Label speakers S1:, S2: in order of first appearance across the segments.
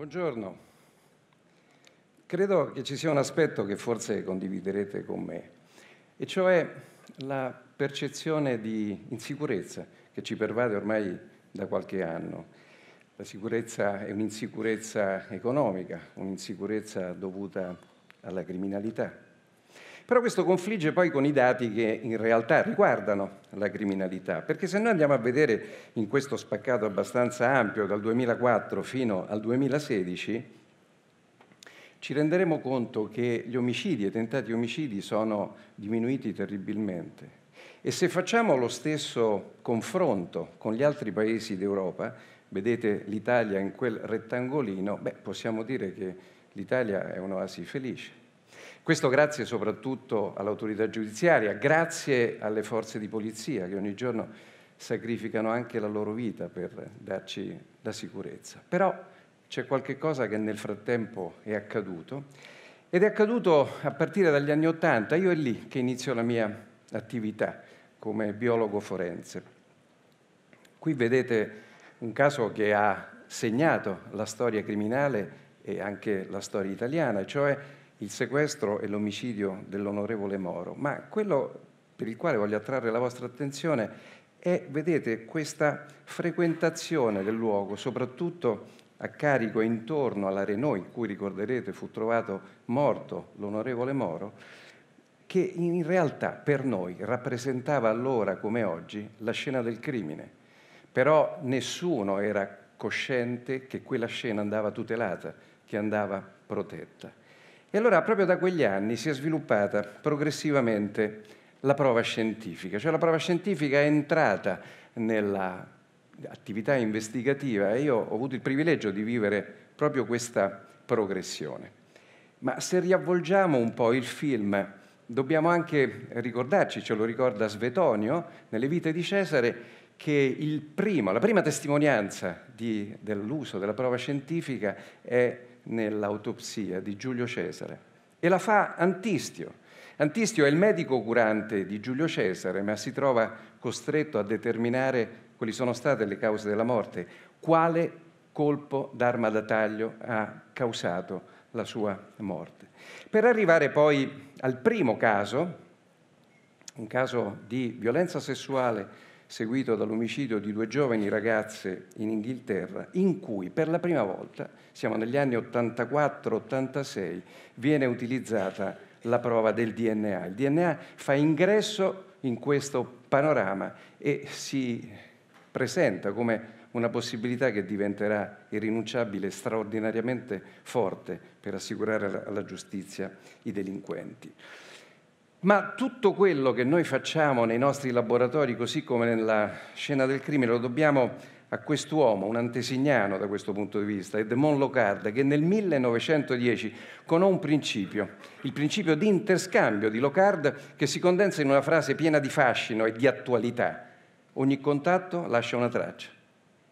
S1: Buongiorno. Credo che ci sia un aspetto che forse condividerete con me, e cioè la percezione di insicurezza che ci pervade ormai da qualche anno. La sicurezza è un'insicurezza economica, un'insicurezza dovuta alla criminalità, però questo confligge poi con i dati che in realtà riguardano la criminalità, perché se noi andiamo a vedere in questo spaccato abbastanza ampio dal 2004 fino al 2016, ci renderemo conto che gli omicidi e i tentati omicidi sono diminuiti terribilmente. E se facciamo lo stesso confronto con gli altri paesi d'Europa, vedete l'Italia in quel rettangolino, beh, possiamo dire che l'Italia è un'oasi felice. Questo grazie soprattutto all'autorità giudiziaria, grazie alle forze di polizia che ogni giorno sacrificano anche la loro vita per darci la sicurezza. Però c'è qualche cosa che nel frattempo è accaduto ed è accaduto a partire dagli anni Ottanta, io è lì che inizio la mia attività come biologo forense. Qui vedete un caso che ha segnato la storia criminale e anche la storia italiana, cioè il sequestro e l'omicidio dell'onorevole Moro, ma quello per il quale voglio attrarre la vostra attenzione è, vedete, questa frequentazione del luogo, soprattutto a carico intorno alla Renault, in cui ricorderete fu trovato morto l'onorevole Moro, che in realtà per noi rappresentava allora come oggi la scena del crimine. Però nessuno era cosciente che quella scena andava tutelata, che andava protetta. E allora proprio da quegli anni si è sviluppata progressivamente la prova scientifica, cioè la prova scientifica è entrata nell'attività investigativa e io ho avuto il privilegio di vivere proprio questa progressione. Ma se riavvolgiamo un po' il film, dobbiamo anche ricordarci, ce lo ricorda Svetonio, nelle vite di Cesare, che primo, la prima testimonianza di, dell'uso della prova scientifica è nell'autopsia di Giulio Cesare e la fa Antistio. Antistio è il medico curante di Giulio Cesare, ma si trova costretto a determinare quali sono state le cause della morte, quale colpo d'arma da taglio ha causato la sua morte. Per arrivare poi al primo caso, un caso di violenza sessuale seguito dall'omicidio di due giovani ragazze in Inghilterra, in cui per la prima volta, siamo negli anni 84-86, viene utilizzata la prova del DNA. Il DNA fa ingresso in questo panorama e si presenta come una possibilità che diventerà irrinunciabile, straordinariamente forte per assicurare alla giustizia i delinquenti. Ma tutto quello che noi facciamo nei nostri laboratori, così come nella scena del crimine, lo dobbiamo a quest'uomo, un antesignano da questo punto di vista, Edmond Locard, che nel 1910 conò un principio, il principio di interscambio di Locard, che si condensa in una frase piena di fascino e di attualità. Ogni contatto lascia una traccia.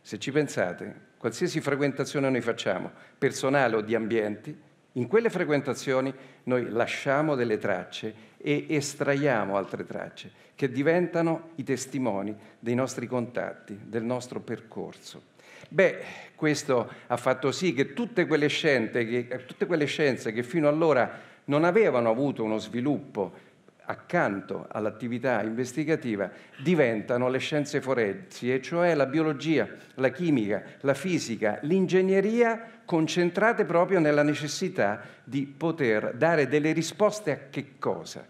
S1: Se ci pensate, qualsiasi frequentazione noi facciamo, personale o di ambienti, in quelle frequentazioni noi lasciamo delle tracce e estraiamo altre tracce che diventano i testimoni dei nostri contatti, del nostro percorso. Beh, questo ha fatto sì che tutte quelle scienze che, tutte quelle scienze che fino allora non avevano avuto uno sviluppo accanto all'attività investigativa diventano le scienze forensi, e cioè la biologia, la chimica, la fisica, l'ingegneria, concentrate proprio nella necessità di poter dare delle risposte a che cosa?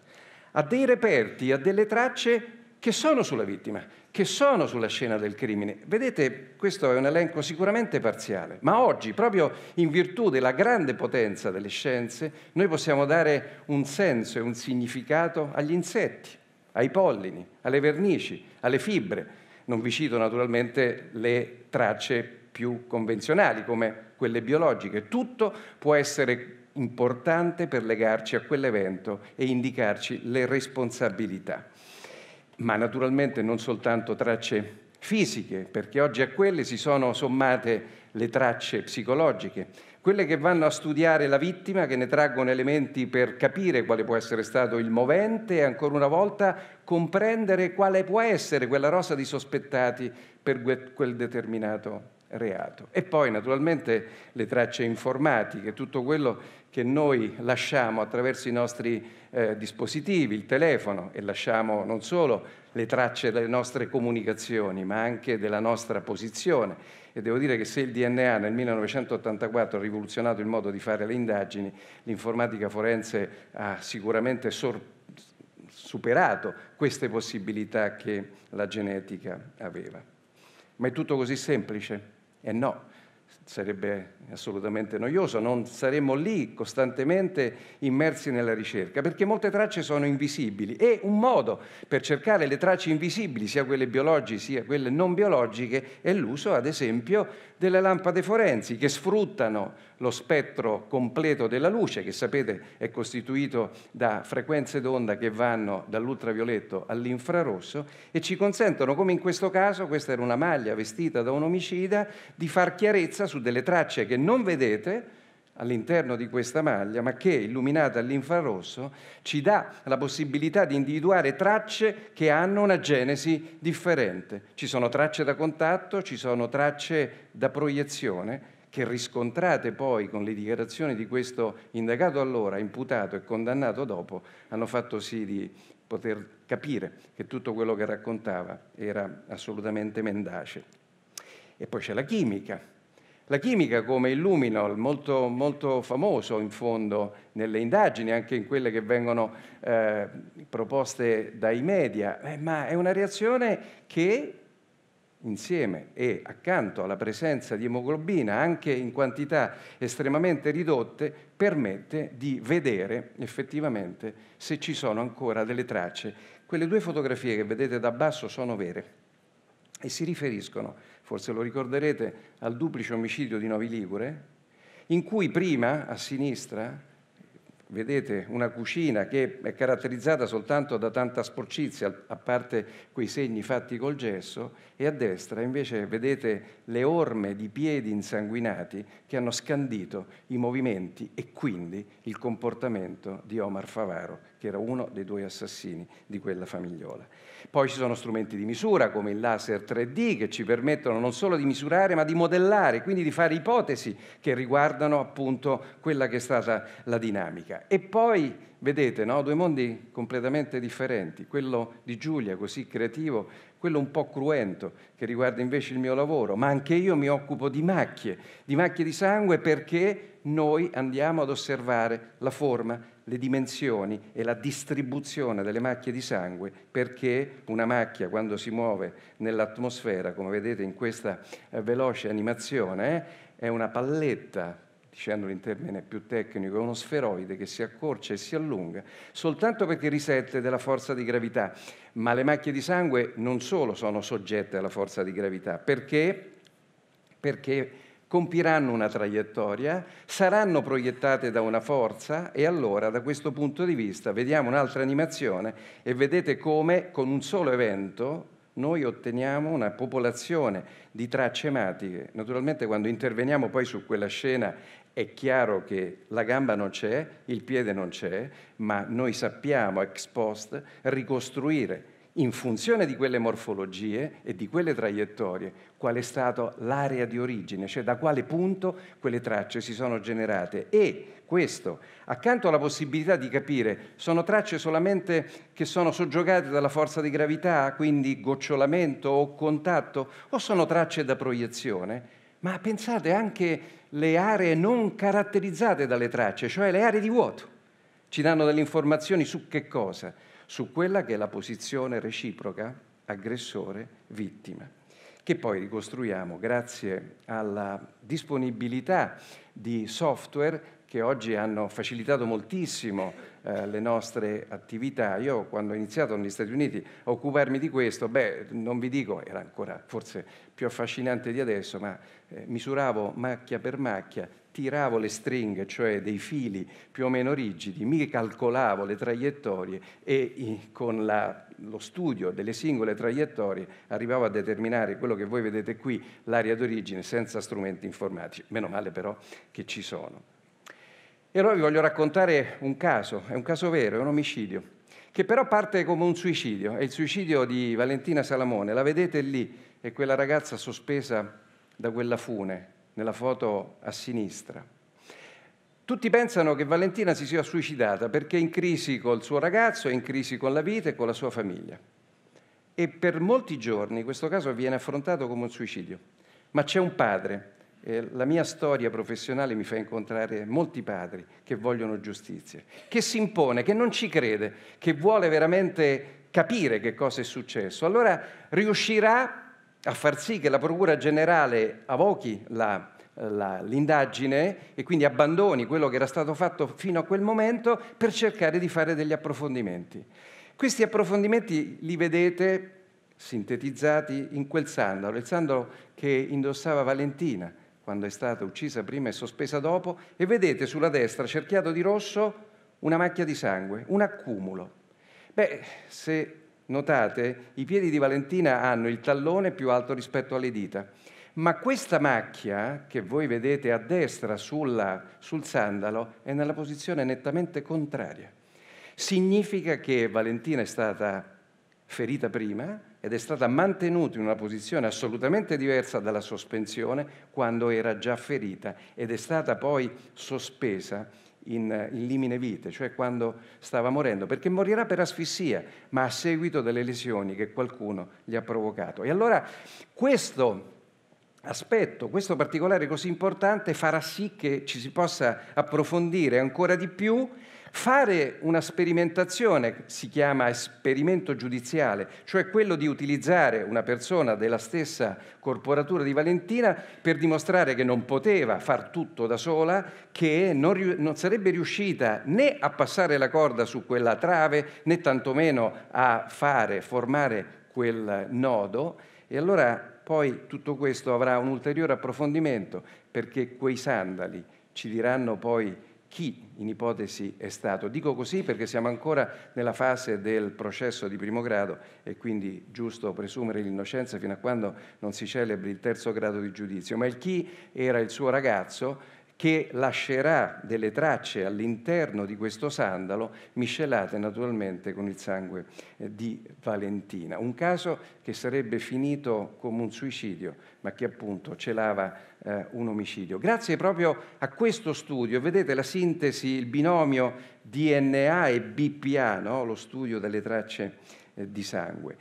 S1: A dei reperti, a delle tracce che sono sulla vittima, che sono sulla scena del crimine. Vedete, questo è un elenco sicuramente parziale, ma oggi, proprio in virtù della grande potenza delle scienze, noi possiamo dare un senso e un significato agli insetti, ai pollini, alle vernici, alle fibre. Non vi cito naturalmente le tracce più convenzionali come quelle biologiche. Tutto può essere importante per legarci a quell'evento e indicarci le responsabilità ma naturalmente non soltanto tracce fisiche, perché oggi a quelle si sono sommate le tracce psicologiche, quelle che vanno a studiare la vittima, che ne traggono elementi per capire quale può essere stato il movente e ancora una volta comprendere quale può essere quella rosa di sospettati per quel determinato reato. E poi naturalmente le tracce informatiche, tutto quello che noi lasciamo attraverso i nostri eh, dispositivi, il telefono e lasciamo non solo le tracce delle nostre comunicazioni, ma anche della nostra posizione. E devo dire che se il DNA nel 1984 ha rivoluzionato il modo di fare le indagini, l'informatica forense ha sicuramente sorpreso superato queste possibilità che la genetica aveva. Ma è tutto così semplice? E eh no, sarebbe assolutamente noioso, non saremmo lì costantemente immersi nella ricerca, perché molte tracce sono invisibili e un modo per cercare le tracce invisibili, sia quelle biologiche sia quelle non biologiche, è l'uso, ad esempio, delle lampade forensi che sfruttano lo spettro completo della luce, che sapete è costituito da frequenze d'onda che vanno dall'ultravioletto all'infrarosso, e ci consentono, come in questo caso, questa era una maglia vestita da un omicida, di far chiarezza su delle tracce che non vedete, all'interno di questa maglia, ma che, illuminata all'infrarosso, ci dà la possibilità di individuare tracce che hanno una genesi differente. Ci sono tracce da contatto, ci sono tracce da proiezione che riscontrate poi con le dichiarazioni di questo indagato allora, imputato e condannato dopo, hanno fatto sì di poter capire che tutto quello che raccontava era assolutamente mendace. E poi c'è la chimica. La chimica come Illuminol, molto, molto famoso in fondo nelle indagini, anche in quelle che vengono eh, proposte dai media, eh, ma è una reazione che insieme e accanto alla presenza di emoglobina, anche in quantità estremamente ridotte, permette di vedere effettivamente se ci sono ancora delle tracce. Quelle due fotografie che vedete da basso sono vere e si riferiscono, forse lo ricorderete, al duplice omicidio di Novi Ligure, in cui prima, a sinistra, vedete, una cucina che è caratterizzata soltanto da tanta sporcizia, a parte quei segni fatti col gesso, e a destra invece vedete le orme di piedi insanguinati che hanno scandito i movimenti e quindi il comportamento di Omar Favaro, che era uno dei due assassini di quella famigliola. Poi ci sono strumenti di misura come il laser 3D che ci permettono non solo di misurare ma di modellare, quindi di fare ipotesi che riguardano appunto quella che è stata la dinamica. E poi, vedete, no? due mondi completamente differenti, quello di Giulia, così creativo, quello un po' cruento, che riguarda invece il mio lavoro, ma anche io mi occupo di macchie, di macchie di sangue perché noi andiamo ad osservare la forma, le dimensioni e la distribuzione delle macchie di sangue, perché una macchia quando si muove nell'atmosfera, come vedete in questa eh, veloce animazione, eh, è una palletta dicendolo in termine più tecnico, è uno sferoide che si accorcia e si allunga soltanto perché risette della forza di gravità, ma le macchie di sangue non solo sono soggette alla forza di gravità, perché, perché compiranno una traiettoria, saranno proiettate da una forza e allora da questo punto di vista vediamo un'altra animazione e vedete come con un solo evento noi otteniamo una popolazione di tracce ematiche. Naturalmente quando interveniamo poi su quella scena è chiaro che la gamba non c'è, il piede non c'è, ma noi sappiamo ex post ricostruire in funzione di quelle morfologie e di quelle traiettorie, qual è stato l'area di origine, cioè da quale punto quelle tracce si sono generate. E questo, accanto alla possibilità di capire, sono tracce solamente che sono soggiogate dalla forza di gravità, quindi gocciolamento o contatto, o sono tracce da proiezione? Ma pensate anche le aree non caratterizzate dalle tracce, cioè le aree di vuoto. Ci danno delle informazioni su che cosa su quella che è la posizione reciproca aggressore-vittima, che poi ricostruiamo grazie alla disponibilità di software che oggi hanno facilitato moltissimo eh, le nostre attività. Io quando ho iniziato negli Stati Uniti a occuparmi di questo, beh, non vi dico, era ancora forse più affascinante di adesso, ma eh, misuravo macchia per macchia tiravo le stringhe, cioè dei fili più o meno rigidi, mi calcolavo le traiettorie e con la, lo studio delle singole traiettorie arrivavo a determinare quello che voi vedete qui, l'area d'origine, senza strumenti informatici. Meno male però che ci sono. E allora vi voglio raccontare un caso, è un caso vero, è un omicidio, che però parte come un suicidio, è il suicidio di Valentina Salamone, la vedete lì, è quella ragazza sospesa da quella fune nella foto a sinistra. Tutti pensano che Valentina si sia suicidata perché è in crisi col suo ragazzo, è in crisi con la vita e con la sua famiglia. E per molti giorni questo caso viene affrontato come un suicidio. Ma c'è un padre, eh, la mia storia professionale mi fa incontrare molti padri che vogliono giustizia, che si impone, che non ci crede, che vuole veramente capire che cosa è successo. Allora riuscirà a far sì che la Procura Generale avochi la, la, l'indagine e quindi abbandoni quello che era stato fatto fino a quel momento per cercare di fare degli approfondimenti. Questi approfondimenti li vedete sintetizzati in quel sandalo, il sandalo che indossava Valentina quando è stata uccisa prima e sospesa dopo, e vedete sulla destra, cerchiato di rosso, una macchia di sangue, un accumulo. Beh, se Notate, i piedi di Valentina hanno il tallone più alto rispetto alle dita, ma questa macchia che voi vedete a destra sulla, sul sandalo è nella posizione nettamente contraria. Significa che Valentina è stata ferita prima ed è stata mantenuta in una posizione assolutamente diversa dalla sospensione quando era già ferita ed è stata poi sospesa in, in limine vite, cioè quando stava morendo, perché morirà per asfissia, ma a seguito delle lesioni che qualcuno gli ha provocato. E allora questo aspetto, questo particolare così importante, farà sì che ci si possa approfondire ancora di più Fare una sperimentazione si chiama esperimento giudiziale, cioè quello di utilizzare una persona della stessa corporatura di Valentina per dimostrare che non poteva far tutto da sola, che non, non sarebbe riuscita né a passare la corda su quella trave né tantomeno a fare, formare quel nodo e allora poi tutto questo avrà un ulteriore approfondimento perché quei sandali ci diranno poi chi in ipotesi è stato. Dico così perché siamo ancora nella fase del processo di primo grado e quindi giusto presumere l'innocenza fino a quando non si celebri il terzo grado di giudizio, ma il chi era il suo ragazzo che lascerà delle tracce all'interno di questo sandalo, miscelate naturalmente con il sangue eh, di Valentina. Un caso che sarebbe finito come un suicidio, ma che appunto celava eh, un omicidio. Grazie proprio a questo studio, vedete la sintesi, il binomio DNA e BPA, no? lo studio delle tracce eh, di sangue.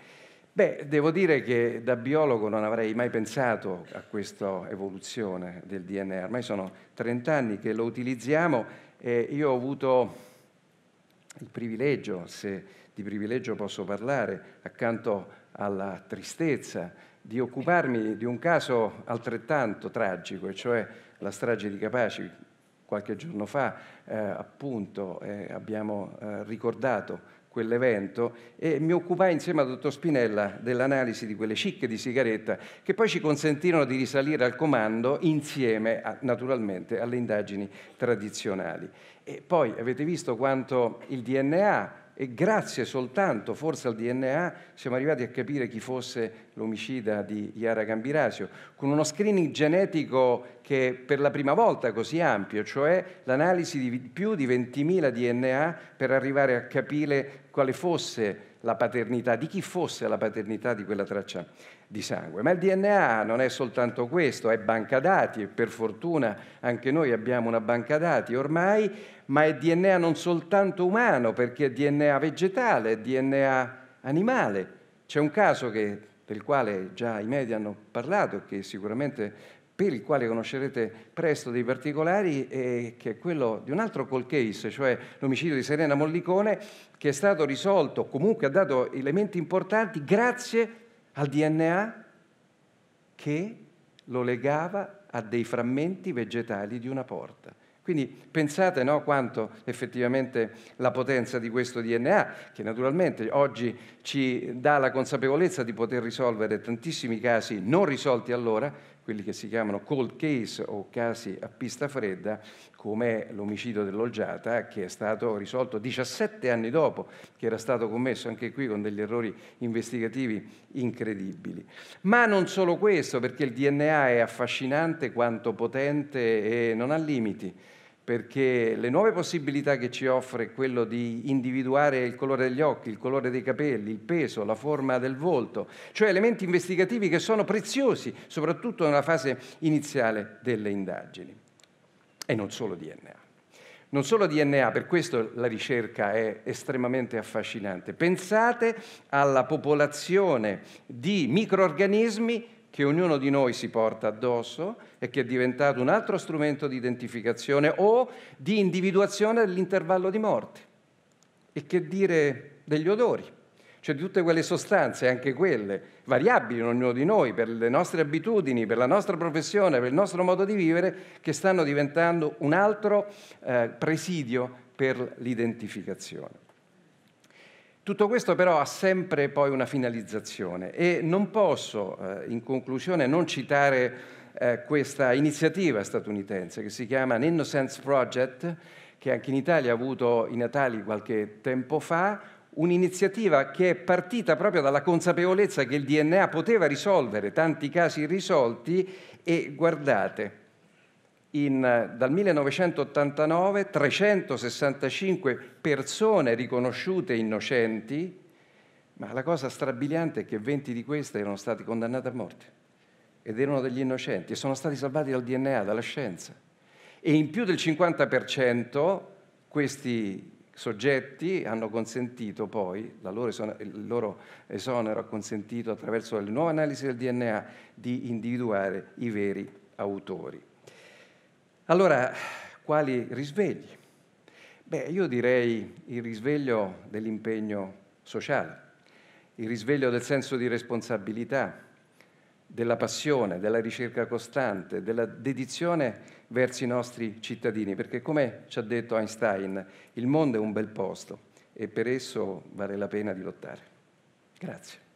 S1: Beh, devo dire che da biologo non avrei mai pensato a questa evoluzione del DNA. Ormai sono 30 anni che lo utilizziamo e io ho avuto il privilegio, se di privilegio posso parlare, accanto alla tristezza, di occuparmi di un caso altrettanto tragico, e cioè la strage di Capaci. Qualche giorno fa, eh, appunto, eh, abbiamo eh, ricordato quell'evento e mi occupai insieme al dottor Spinella dell'analisi di quelle cicche di sigaretta che poi ci consentirono di risalire al comando insieme a, naturalmente alle indagini tradizionali. E poi avete visto quanto il DNA e grazie soltanto forse al DNA siamo arrivati a capire chi fosse l'omicida di Iara Gambirasio, con uno screening genetico che per la prima volta così ampio, cioè l'analisi di più di 20.000 DNA per arrivare a capire quale fosse la paternità, di chi fosse la paternità di quella traccia di sangue. Ma il DNA non è soltanto questo, è banca dati e per fortuna anche noi abbiamo una banca dati ormai, ma è DNA non soltanto umano perché è DNA vegetale, è DNA animale. C'è un caso che, del quale già i media hanno parlato e che sicuramente per il quale conoscerete presto dei particolari, eh, che è quello di un altro call case, cioè l'omicidio di Serena Mollicone, che è stato risolto, comunque ha dato elementi importanti grazie al DNA che lo legava a dei frammenti vegetali di una porta. Quindi pensate no, quanto effettivamente la potenza di questo DNA, che naturalmente oggi ci dà la consapevolezza di poter risolvere tantissimi casi non risolti allora, quelli che si chiamano cold case o casi a pista fredda, come l'omicidio dell'Olgiata, che è stato risolto 17 anni dopo, che era stato commesso anche qui con degli errori investigativi incredibili. Ma non solo questo, perché il DNA è affascinante quanto potente e non ha limiti perché le nuove possibilità che ci offre quello di individuare il colore degli occhi, il colore dei capelli, il peso, la forma del volto, cioè elementi investigativi che sono preziosi, soprattutto nella fase iniziale delle indagini. E non solo DNA. Non solo DNA, per questo la ricerca è estremamente affascinante. Pensate alla popolazione di microorganismi che ognuno di noi si porta addosso e che è diventato un altro strumento di identificazione o di individuazione dell'intervallo di morte. E che dire degli odori, cioè di tutte quelle sostanze, anche quelle variabili in ognuno di noi, per le nostre abitudini, per la nostra professione, per il nostro modo di vivere, che stanno diventando un altro eh, presidio per l'identificazione. Tutto questo però ha sempre poi una finalizzazione e non posso eh, in conclusione non citare eh, questa iniziativa statunitense che si chiama Innocence Project, che anche in Italia ha avuto i Natali qualche tempo fa, un'iniziativa che è partita proprio dalla consapevolezza che il DNA poteva risolvere tanti casi irrisolti e guardate, in, eh, dal 1989 365 persone riconosciute innocenti, ma la cosa strabiliante è che 20 di queste erano state condannate a morte ed erano degli innocenti e sono stati salvati dal DNA, dalla scienza. E in più del 50% questi soggetti hanno consentito poi, loro il loro esonero ha consentito attraverso le nuove analisi del DNA di individuare i veri autori. Allora, quali risvegli? Beh, io direi il risveglio dell'impegno sociale, il risveglio del senso di responsabilità, della passione, della ricerca costante, della dedizione verso i nostri cittadini, perché come ci ha detto Einstein, il mondo è un bel posto e per esso vale la pena di lottare. Grazie.